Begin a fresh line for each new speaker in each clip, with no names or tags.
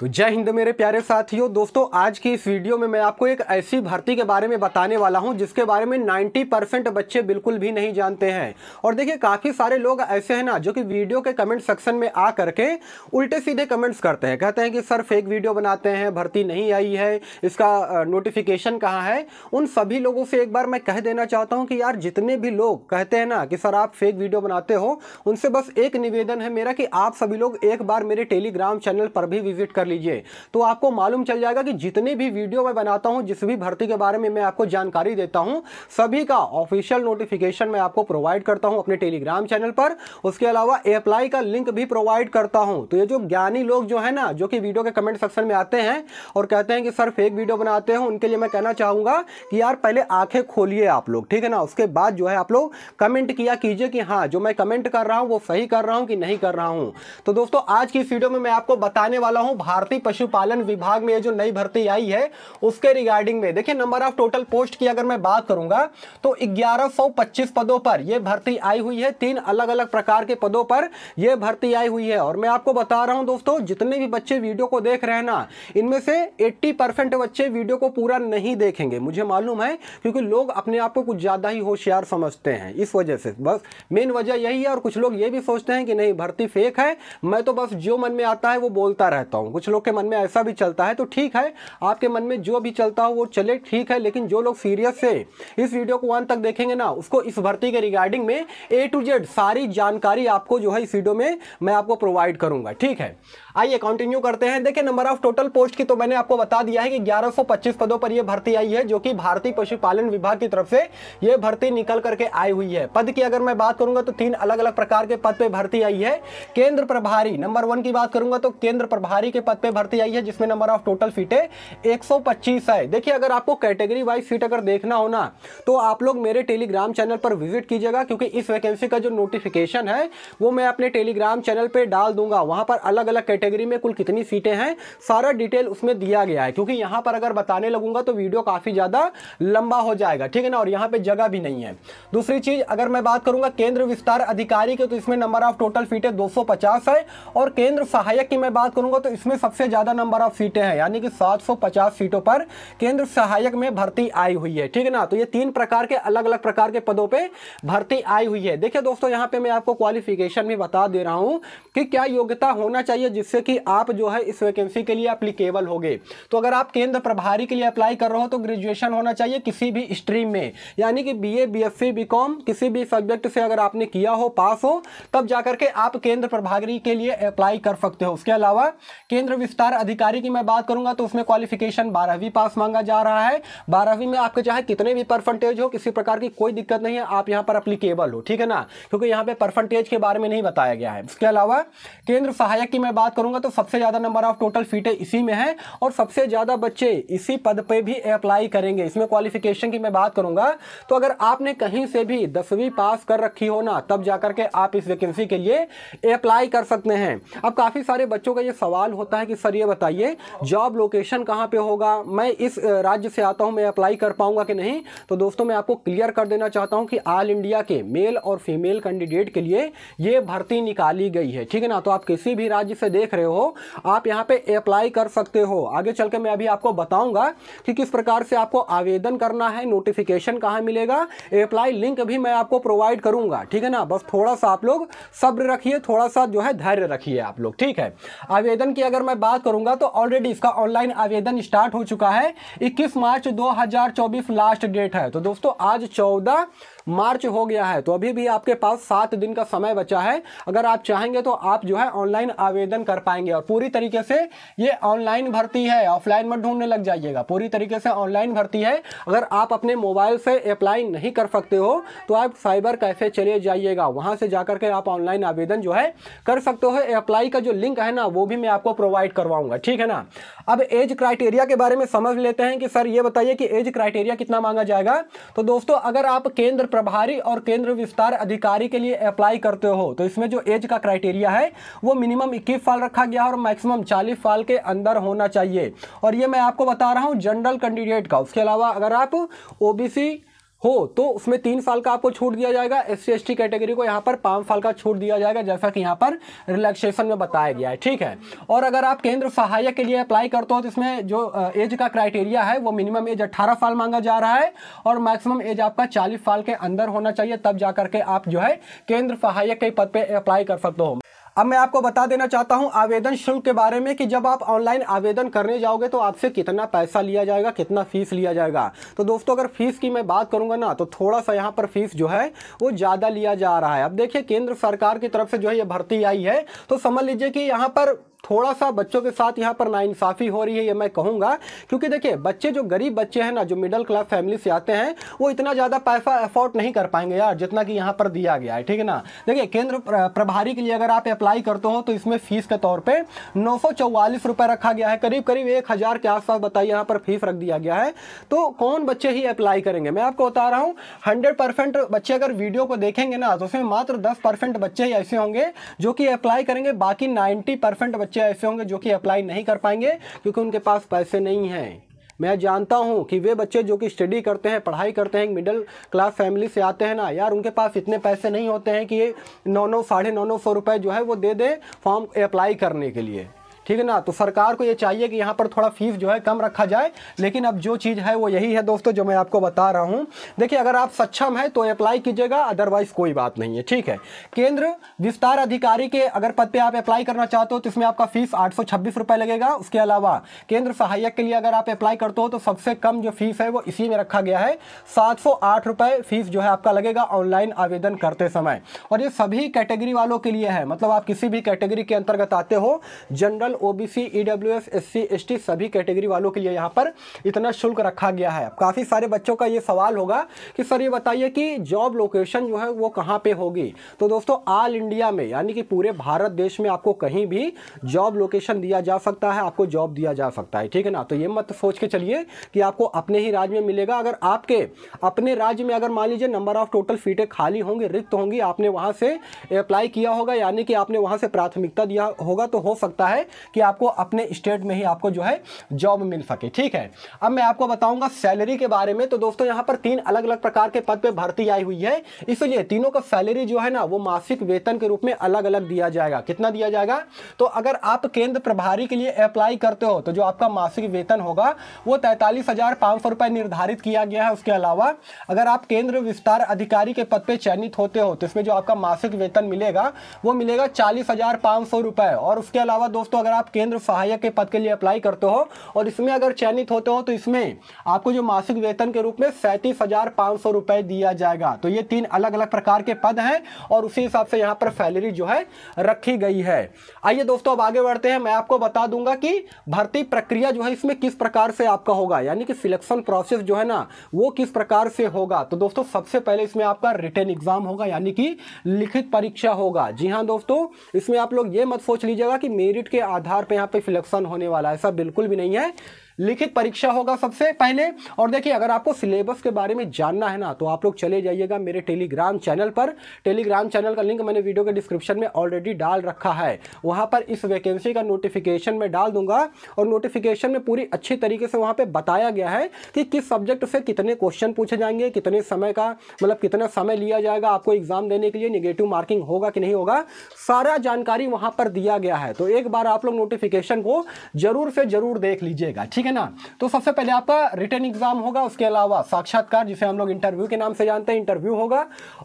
तो जय हिंद मेरे प्यारे साथियों दोस्तों आज की इस वीडियो में मैं आपको एक ऐसी भर्ती के बारे में बताने वाला हूं जिसके बारे में 90 परसेंट बच्चे बिल्कुल भी नहीं जानते हैं और देखिए काफ़ी सारे लोग ऐसे हैं ना जो कि वीडियो के कमेंट सेक्शन में आ करके उल्टे सीधे कमेंट्स करते हैं कहते हैं कि सर फेक वीडियो बनाते हैं भर्ती नहीं आई है इसका नोटिफिकेशन कहाँ है उन सभी लोगों से एक बार मैं कह देना चाहता हूँ कि यार जितने भी लोग कहते हैं ना कि सर आप फेक वीडियो बनाते हो उनसे बस एक निवेदन है मेरा कि आप सभी लोग एक बार मेरे टेलीग्राम चैनल पर भी विजिट कर कर लीजिए तो आपको मालूम चल जाएगा कि जितने भी वीडियो मैं बनाता हूँ जिस भी भर्ती के बारे में मैं आपको जानकारी देता हूँ सभी का ऑफिशियल नोटिफिकेशन मैं आपको प्रोवाइड करता हूँ अपने टेलीग्राम चैनल पर उसके अलावा अप्लाई का लिंक भी प्रोवाइड करता हूँ तो ये जो ज्ञानी लोग जो है ना जो कि वीडियो के कमेंट सेक्शन में आते हैं और कहते हैं कि सर फेक वीडियो बनाते हैं उनके लिए मैं कहना चाहूँगा कि यार पहले आँखें खोलिए आप लोग ठीक है ना उसके बाद जो है आप लोग कमेंट किया कीजिए कि हाँ जो मैं कमेंट कर रहा हूँ वो सही कर रहा हूँ कि नहीं कर रहा हूँ तो दोस्तों आज की इस वीडियो में मैं आपको बताने वाला हूँ भारत भारतीय पशुपालन विभाग में ये जो नई भर्ती आई है उसके रिगार्डिंग में देखिए नंबर ऑफ टोटल पोस्ट की अगर मैं बात करूंगा तो 1125 पदों पर यह भर्ती आई हुई है तीन अलग अलग प्रकार के पदों पर यह भर्ती आई हुई है और मैं आपको बता रहा हूं दोस्तों जितने भी बच्चे वीडियो को देख रहे हैं ना इनमें से एट्टी बच्चे वीडियो को पूरा नहीं देखेंगे मुझे मालूम है क्योंकि लोग अपने आप को कुछ ज़्यादा ही होशियार समझते हैं इस वजह से बस मेन वजह यही है और कुछ लोग ये भी सोचते हैं कि नहीं भर्ती फेक है मैं तो बस जो मन में आता है वो बोलता रहता हूँ कुछ कुछ लोग के मन में ऐसा भी चलता है तो ठीक है आपके मन में जो भी चलता हो वो चले ठीक है लेकिन जो लोग सीरियस से इस वीडियो को अंत तक देखेंगे ना उसको इस भर्ती के रिगार्डिंग में ए टू जेड सारी जानकारी आपको जो है इस वीडियो में मैं आपको प्रोवाइड करूँगा ठीक है आइए कंटिन्यू करते हैं देखिए नंबर ऑफ टोटल पोस्ट की तो मैंने आपको बता दिया है कि 1125 पदों पर यह भर्ती आई है जो कि भारतीय पशुपालन विभाग की तरफ से यह भर्ती निकल करके आई हुई है पद की अगर मैं बात करूंगा तो तीन अलग अलग प्रकार के पद पर भर्ती आई है केंद्र प्रभारी नंबर वन की बात करूंगा तो केंद्र प्रभारी के पद पर भर्ती आई है जिसमें नंबर ऑफ टोटल सीटें एक है देखिए अगर आपको कैटेगरी वाइज सीट अगर देखना हो ना तो आप लोग मेरे टेलीग्राम चैनल पर विजिट कीजिएगा क्योंकि इस वैकेंसी का जो नोटिफिकेशन है वो मैं अपने टेलीग्राम चैनल पर डाल दूंगा वहां पर अलग अलग कैटेगरी कैटेगरी में कुल कितनी सीटें हैं सारा डिटेल उसमें दिया गया है क्योंकि यहाँ पर अगर बताने लगूंगा तो वीडियो काफ़ी ज़्यादा लंबा हो जाएगा ठीक है ना और यहाँ पर जगह भी नहीं है दूसरी चीज़ अगर मैं बात करूँगा केंद्र विस्तार अधिकारी की तो इसमें नंबर ऑफ टोटल सीटें दो है और केंद्र सहायक की मैं बात करूँगा तो इसमें सबसे ज़्यादा नंबर ऑफ सीटें हैं यानी कि सात सीटों पर केंद्र सहायक में भर्ती आई हुई है ठीक है ना तो ये तीन प्रकार के अलग अलग प्रकार के पदों पर भर्ती आई हुई है देखिए दोस्तों यहां पे मैं आपको क्वालिफिकेशन भी बता दे रहा हूं कि क्या योग्यता होना चाहिए जिससे जिससे कि आप जो है इस वैकेंसी के लिए अप्लीकेबल होगे तो अगर आप केंद्र प्रभारी के लिए अप्लाई कर रहे हो तो ग्रेजुएशन होना चाहिए किसी भी स्ट्रीम में यानी कि बी ए बी किसी भी सब्जेक्ट से अगर आपने किया हो पास हो तब जा करके आप केंद्र प्रभारी के लिए अप्लाई कर सकते हो उसके अलावा केंद्र विस्तार अधिकारी की मैं बात करूंगा तो उसमें क्वालिफिकेशन बारहवीं पास मांगा जा रहा है बारहवीं में आपके चाहे कितने भी परसेंटेज हो किसी प्रकार की कोई दिक्कत नहीं है आप यहां पर अप्लीकेबल हो ठीक है ना क्योंकि यहां पे परसेंटेज के बारे में नहीं बताया गया है इसके अलावा केंद्र सहायक की मैं बात करूँ करूंगा तो सबसे ज़्यादा नंबर ऑफ टोटल सीटें इसी में है और सबसे ज़्यादा बच्चे इसी पद पर भी अप्लाई करेंगे इसमें क्वालिफिकेशन की मैं बात करूंगा तो अगर आपने कहीं से भी दसवीं पास कर रखी हो ना तब जाकर के आप इस वैकेंसी के लिए अप्लाई कर सकते हैं अब काफ़ी सारे बच्चों का यह सवाल होता है कि सर ये बताइए जॉब लोकेशन कहाँ पे होगा मैं इस राज्य से आता हूँ मैं अप्लाई कर पाऊंगा कि नहीं तो दोस्तों मैं आपको क्लियर कर देना चाहता हूँ कि ऑल इंडिया के मेल और फीमेल कैंडिडेट के लिए ये भर्ती निकाली गई है ठीक है ना तो आप किसी भी राज्य से देख देख रहे हो आप यहाँ पे अप्लाई कर सकते हो आगे चल के मैं अभी आपको बताऊंगा कि किस प्रकार से आपको आवेदन करना है नोटिफिकेशन कहाँ मिलेगा अप्लाई लिंक भी मैं आपको प्रोवाइड करूंगा ठीक है ना बस थोड़ा सा आप लोग सब्र रखिए थोड़ा सा जो है धैर्य रखिए आप लोग ठीक है आवेदन की अगर मैं बात करूंगा तो ऑलरेडी इसका ऑनलाइन आवेदन स्टार्ट हो चुका है इक्कीस मार्च दो लास्ट डेट है तो दोस्तों आज चौदह मार्च हो गया है तो अभी भी आपके पास सात दिन का समय बचा है अगर आप चाहेंगे तो आप जो है ऑनलाइन आवेदन कर कर पाएंगे और पूरी तरीके से ये ऑनलाइन भर्ती है ऑफलाइन मत ढूंढने लग जाइएगा पूरी तरीके से ऑनलाइन भर्ती है अगर आप अपने मोबाइल से अप्लाई नहीं कर सकते हो तो आप साइबर कैफे चले जाइएगा वहाँ से जा के आप ऑनलाइन आवेदन जो है कर सकते हो अप्लाई का जो लिंक है ना वो भी मैं आपको प्रोवाइड करवाऊंगा ठीक है ना अब एज क्राइटेरिया के बारे में समझ लेते हैं कि सर ये बताइए कि एज क्राइटेरिया कितना मांगा जाएगा तो दोस्तों अगर आप केंद्र प्रभारी और केंद्र विस्तार अधिकारी के लिए अप्लाई करते हो तो इसमें जो एज का क्राइटेरिया है वो मिनिमम इक्कीस साल रखा गया है और मैक्सिमम चालीस साल के अंदर होना चाहिए और ये मैं आपको बता रहा हूँ जनरल कैंडिडेट का उसके अलावा अगर आप ओबीसी हो तो उसमें तीन साल का आपको छूट दिया जाएगा एस सी कैटेगरी को यहाँ पर पाँच साल का छूट दिया जाएगा जैसा कि यहाँ पर रिलैक्सेशन में बताया गया है ठीक है और अगर आप केंद्र सहायक के लिए अप्लाई करते हो तो इसमें जो एज का क्राइटेरिया है वो मिनिमम एज अट्ठारह साल मांगा जा रहा है और मैक्सिमम एज आपका चालीस साल के अंदर होना चाहिए तब जा करके आप जो है केंद्र सहायक के पद पर अप्लाई कर सकते हो अब मैं आपको बता देना चाहता हूं आवेदन शुल्क के बारे में कि जब आप ऑनलाइन आवेदन करने जाओगे तो आपसे कितना पैसा लिया जाएगा कितना फीस लिया जाएगा तो दोस्तों अगर फीस की मैं बात करूंगा ना तो थोड़ा सा यहाँ पर फीस जो है वो ज़्यादा लिया जा रहा है अब देखिए केंद्र सरकार की तरफ से जो है ये भर्ती आई है तो समझ लीजिए कि यहाँ पर थोड़ा सा बच्चों के साथ यहाँ पर नाइंसाफ़ी हो रही है ये मैं कहूँगा क्योंकि देखिए बच्चे जो गरीब बच्चे हैं ना जो मिडिल क्लास फैमिली से आते हैं वो इतना ज़्यादा पैसा अफोर्ड नहीं कर पाएंगे यार जितना कि यहाँ पर दिया गया है ठीक है ना देखिए केंद्र प्रभारी के लिए अगर आप अप्लाई करते हो तो इसमें फ़ीस के तौर पर नौ रखा गया है करीब करीब एक के आसपास बताइए यहाँ पर फीस रख दिया गया है तो कौन बच्चे ही अप्लाई करेंगे मैं आपको बता रहा हूँ हंड्रेड बच्चे अगर वीडियो को देखेंगे ना तो उसमें मात्र दस बच्चे ही ऐसे होंगे जो कि अप्लाई करेंगे बाकी नाइन्टी बच्चे बच्चे ऐसे होंगे जो कि अप्लाई नहीं कर पाएंगे क्योंकि उनके पास पैसे नहीं हैं मैं जानता हूँ कि वे बच्चे जो कि स्टडी करते हैं पढ़ाई करते हैं मिडिल क्लास फैमिली से आते हैं ना यार उनके पास इतने पैसे नहीं होते हैं कि ये नौ नौ साढ़े नौ नौ सौ रुपये जो है वो दे दें फॉर्म अप्लाई करने के लिए ठीक है ना तो सरकार को ये चाहिए कि यहाँ पर थोड़ा फीस जो है कम रखा जाए लेकिन अब जो चीज़ है वो यही है दोस्तों जो मैं आपको बता रहा हूँ देखिए अगर आप सक्षम है तो अप्लाई कीजिएगा अदरवाइज कोई बात नहीं है ठीक है केंद्र विस्तार अधिकारी के अगर पद पर आप अप्लाई करना चाहते हो तो इसमें आपका फीस आठ रुपए लगेगा उसके अलावा केंद्र सहायक के लिए अगर आप अप्लाई करते हो तो सबसे कम जो फीस है वो इसी में रखा गया है सात रुपए फीस जो है आपका लगेगा ऑनलाइन आवेदन करते समय और ये सभी कैटेगरी वालों के लिए है मतलब आप किसी भी कैटेगरी के अंतर्गत आते हो general OBC EWS SC ST सभी कैटेगरी वालों के लिए यहाँ पर इतना शुल्क रखा गया है काफ़ी सारे बच्चों का ये सवाल होगा कि सर ये बताइए कि जॉब लोकेशन जो है वो कहाँ पे होगी तो दोस्तों ऑल इंडिया में यानी कि पूरे भारत देश में आपको कहीं भी जॉब लोकेशन दिया जा सकता है आपको जॉब दिया जा सकता है ठीक है ना तो ये मत सोच के चलिए कि आपको अपने ही राज्य में मिलेगा अगर आपके अपने राज्य में अगर मान लीजिए नंबर ऑफ टोटल सीटें खाली होंगी रिक्त होंगी आपने वहां से अप्लाई किया होगा यानी कि आपने वहां से प्राथमिकता दिया होगा तो हो सकता है कि आपको अपने स्टेट में ही आपको जो है जॉब मिल सके ठीक है अब मैं आपको बताऊंगा सैलरी के बारे में तो दोस्तों यहाँ पर तीन अलग अलग प्रकार के पद पर भर्ती आई हुई है इसलिए तीनों का सैलरी जो है ना वो मासिक वेतन के रूप में अलग अलग दिया जाएगा कितना दिया जाएगा तो अगर आप केंद्र प्रभारी के लिए अप्लाई करते हो तो जो आपका मासिक वेतन होगा वो तैंतालीस हजार सौ निर्धारित किया गया है उसके अलावा अगर आप केंद्र विस्तार अधिकारी के पद पर चयनित होते हो तो इसमें जो आपका मासिक वेतन मिलेगा वो मिलेगा चालीस हजार पांच सौ रुपए और उसके अलावा दोस्तों अगर आप केंद्र सहायक के पद के लिए अप्लाई करते हो और इसमें अगर चयनित होते हो तो इसमें आपको जो मासिक वेतन के रूप में सैंतीस हजार पाँच सौ रुपये दिया जाएगा तो ये तीन अलग अलग प्रकार के पद हैं और उसी हिसाब से यहाँ पर सैलरी जो है रखी गई है आइए दोस्तों अब आगे बढ़ते हैं मैं आपको बता दूंगा कि भर्ती प्रक्रिया जो है इसमें किस प्रकार से आपका होगा यानी कि सिलेक्शन प्रोसेस जो है ना वो किस प्रकार से होगा तो दोस्तों सबसे पहले इसमें आपका रिटर्न एग्जाम होगा यानी कि लिखित परीक्षा होगा जी हाँ दोस्तों इसमें आप लोग ये मत सोच लीजिएगा कि मेरिट के आधार आधार पर यहाँ पे फिलेक्शन होने वाला है ऐसा बिल्कुल भी नहीं है लिखित परीक्षा होगा सबसे पहले और देखिए अगर आपको सिलेबस के बारे में जानना है ना तो आप लोग चले जाइएगा मेरे टेलीग्राम चैनल पर टेलीग्राम चैनल का लिंक मैंने वीडियो के डिस्क्रिप्शन में ऑलरेडी डाल रखा है वहाँ पर इस वैकेंसी का नोटिफिकेशन में डाल दूंगा और नोटिफिकेशन में पूरी अच्छे तरीके से वहाँ पर बताया गया है कि किस सब्जेक्ट से कितने क्वेश्चन पूछे जाएंगे कितने समय का मतलब कितना समय लिया जाएगा आपको एग्ज़ाम देने के लिए निगेटिव मार्किंग होगा कि नहीं होगा सारा जानकारी वहाँ पर दिया गया है तो एक बार आप लोग नोटिफिकेशन को ज़रूर से ज़रूर देख लीजिएगा ठीक है ठीक है ना तो सबसे पहले आपका रिटर्न एग्जाम होगा उसके अलावा साक्षात्कार जिसे हम लोग इंटरव्यू के नाम से जानते हैं इंटरव्यू होगा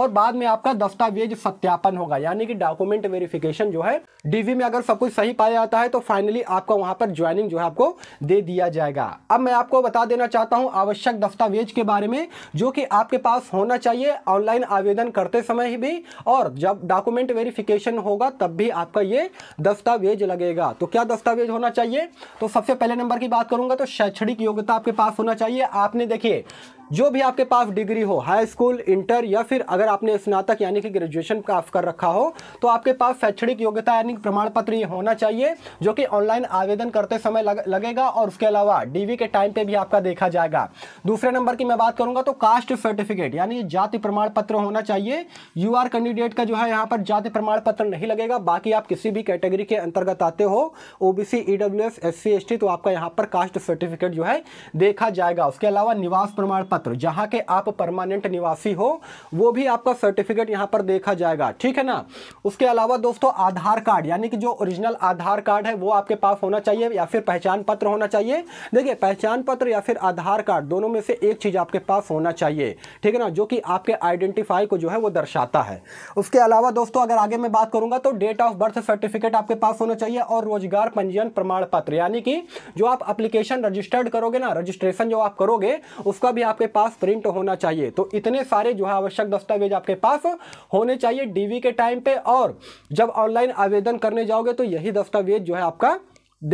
और बाद में आपका दस्तावेज सत्यापन होगा यानी कि डॉक्यूमेंट वेरिफिकेशन जो है डीवी में अगर सब कुछ सही पाया जाता है तो फाइनली आपका वहाँ पर ज्वाइनिंग जो है आपको दे दिया जाएगा अब मैं आपको बता देना चाहता हूँ आवश्यक दस्तावेज के बारे में जो कि आपके पास होना चाहिए ऑनलाइन आवेदन करते समय ही भी और जब डॉक्यूमेंट वेरिफिकेशन होगा तब भी आपका ये दस्तावेज लगेगा तो क्या दस्तावेज होना चाहिए तो सबसे पहले नंबर की बात करूंगा तो शैक्षणिक योग्यता आपके पास होना चाहिए आपने देखिए जो भी आपके पास डिग्री हो हाई स्कूल इंटर या फिर अगर आपने स्नातक यानी कि ग्रेजुएशन प्राप्त कर रखा हो तो आपके पास शैक्षणिक योग्यता यानी प्रमाण पत्र ये होना चाहिए जो कि ऑनलाइन आवेदन करते समय लग, लगेगा और उसके अलावा डीवी के टाइम पे भी आपका देखा जाएगा दूसरे नंबर की मैं बात करूंगा तो कास्ट सर्टिफिकेट यानी जाति प्रमाण पत्र होना चाहिए यू आर कैंडिडेट का जो है यहाँ पर जाति प्रमाण पत्र नहीं लगेगा बाकी आप किसी भी कैटेगरी के अंतर्गत आते हो ओबीसी सी एससी एसटी तो आपका यहाँ पर कास्ट सर्टिफिकेट जो है देखा जाएगा उसके अलावा निवास प्रमाण पत्र छात्र जहां के आप परमानेंट निवासी हो वो भी आपका सर्टिफिकेट यहां पर देखा जाएगा ठीक है ना उसके अलावा दोस्तों आधार कार्ड यानी कि जो ओरिजिनल आधार कार्ड है वो आपके पास होना चाहिए या फिर पहचान पत्र होना चाहिए देखिए पहचान पत्र या फिर आधार कार्ड दोनों में से एक चीज़ आपके पास होना चाहिए ठीक है ना जो कि आपके आइडेंटिफाई को जो है वो दर्शाता है उसके अलावा दोस्तों अगर आगे मैं बात करूंगा तो डेट ऑफ बर्थ सर्टिफिकेट आपके पास होना चाहिए और रोजगार पंजीयन प्रमाण पत्र यानी कि जो आप अप्लीकेशन रजिस्टर्ड करोगे ना रजिस्ट्रेशन जो आप करोगे उसका भी आपके आपके पास प्रिंट होना चाहिए तो इतने सारे जो है आवश्यक दस्तावेज आपके पास होने चाहिए डीवी के टाइम पे और जब ऑनलाइन आवेदन करने जाओगे तो यही दस्तावेज जो है आपका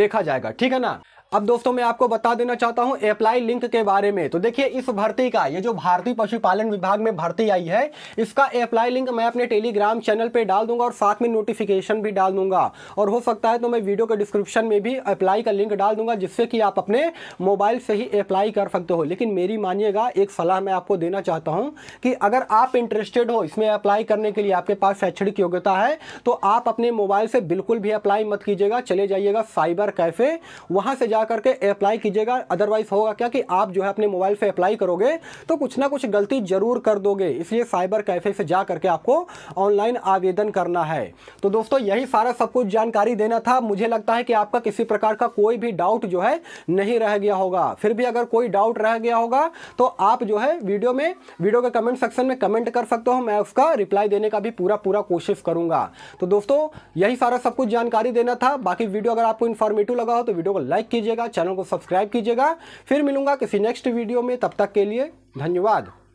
देखा जाएगा ठीक है ना अब दोस्तों मैं आपको बता देना चाहता हूं अप्लाई लिंक के बारे में तो देखिए इस भर्ती का ये जो भारतीय पशुपालन विभाग में भर्ती आई है इसका अप्लाई लिंक मैं अपने टेलीग्राम चैनल पे डाल दूंगा और साथ में नोटिफिकेशन भी डाल दूंगा और हो सकता है तो मैं वीडियो के डिस्क्रिप्शन में भी अप्लाई का लिंक डाल दूंगा जिससे कि आप अपने मोबाइल से ही अप्लाई कर सकते हो लेकिन मेरी मानिएगा एक सलाह मैं आपको देना चाहता हूँ कि अगर आप इंटरेस्टेड हो इसमें अप्लाई करने के लिए आपके पास शैक्षणिक योग्यता है तो आप अपने मोबाइल से बिल्कुल भी अप्लाई मत कीजिएगा चले जाइएगा साइबर कैफे वहाँ से जा करके अप्लाई कीजिएगा अदरवाइज होगा क्या कि आप जो है अपने मोबाइल से अप्लाई करोगे तो कुछ ना कुछ गलती जरूर कर दोगे इसलिए साइबर कैफे से जा करके आपको ऑनलाइन आवेदन करना है तो दोस्तों यही सारा सब कुछ जानकारी देना था मुझे लगता है कि आपका किसी प्रकार का कोई भी डाउट जो है नहीं रह गया होगा फिर भी अगर कोई डाउट रह गया होगा तो आप जो है वीडियो में वीडियो के कमेंट सेक्शन में कमेंट कर सकते हो मैं उसका रिप्लाई देने का भी पूरा पूरा कोशिश करूंगा तो दोस्तों यही सारा सब कुछ जानकारी देना था बाकी वीडियो अगर आपको इन्फॉर्मेटिव लगा हो तो वीडियो को लाइक कीजिए कीजिएगा चैनल को सब्सक्राइब कीजिएगा फिर मिलूंगा किसी नेक्स्ट वीडियो में तब तक के लिए धन्यवाद